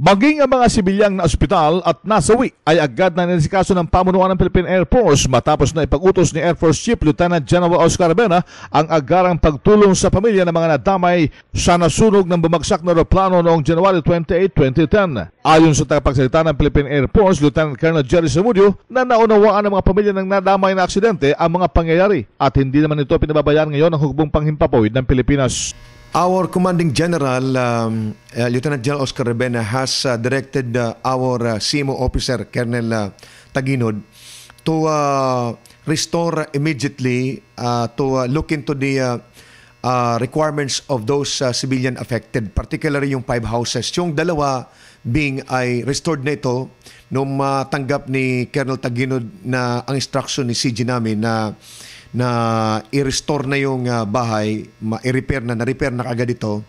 Maging ang mga sibilyang na ospital at nasawi ay agad na nilisikaso ng pamunuan ng Philippine Air Force matapos na ipag-utos ni Air Force Chief Lieutenant General Oscar Bena ang agarang pagtulong sa pamilya ng mga nadamay sa nasunog ng bumagsak na aeroplano noong January 28, 2010. Ayon sa tagapagsalita ng Philippine Air Force, Lieutenant Colonel Jerry Samudio, na naunawaan ng mga pamilya ng nadamay na aksidente ang mga pangyayari at hindi naman ito pinababayaan ngayon ng hukbong panghimpapawid ng Pilipinas. Our commanding general, um, uh, Lieutenant General Oscar Rebena, has uh, directed uh, our uh, CMO officer, Colonel uh, Taginod, to uh, restore immediately, uh, to uh, look into the uh, uh, requirements of those uh, civilian affected, particularly yung five houses. Yung dalawa being ay restored na ito nung matanggap uh, ni Colonel Taginod na ang instruction ni CG namin na uh, na i-restore na yung uh, bahay, ma-repair na, na-repair na kagad ito.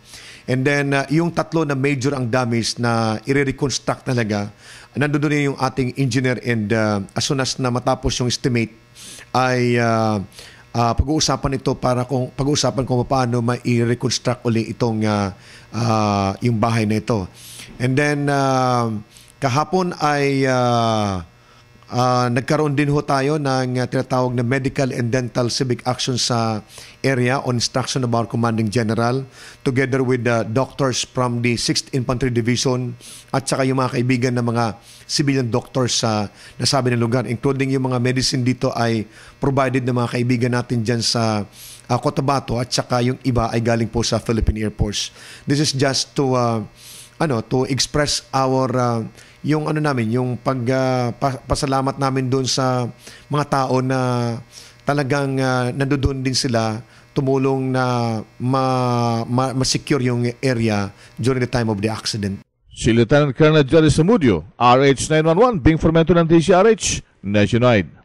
And then, uh, yung tatlo na major ang damage na i-reconstruct talaga, nandoon na yung ating engineer and uh, as soon as na matapos yung estimate, ay uh, uh, pag-uusapan ito para kung pag-uusapan kung paano ma-reconstruct uli itong uh, uh, yung bahay na ito. And then, uh, kahapon ay... Uh, Uh, nagkaroon din ho tayo ng uh, tinatawag na Medical and Dental Civic Action sa area on instruction of our Commanding General together with the doctors from the 6th Infantry Division at saka yung mga kaibigan ng mga civilian doctors sa uh, nasabi ng lugar including yung mga medicine dito ay provided ng mga kaibigan natin dyan sa uh, Cotabato at saka yung iba ay galing po sa Philippine Air Force. This is just to uh, ano to express our uh, yung ano namin yung pag uh, pasalamat namin doon sa mga tao na talagang uh, nandoon din sila tumulong na ma, ma, ma-secure yung area during the time of the accident. Si Lieutenant Colonel Jerry Samudio, RH911, Bing Formento ng DCRH, Nationwide.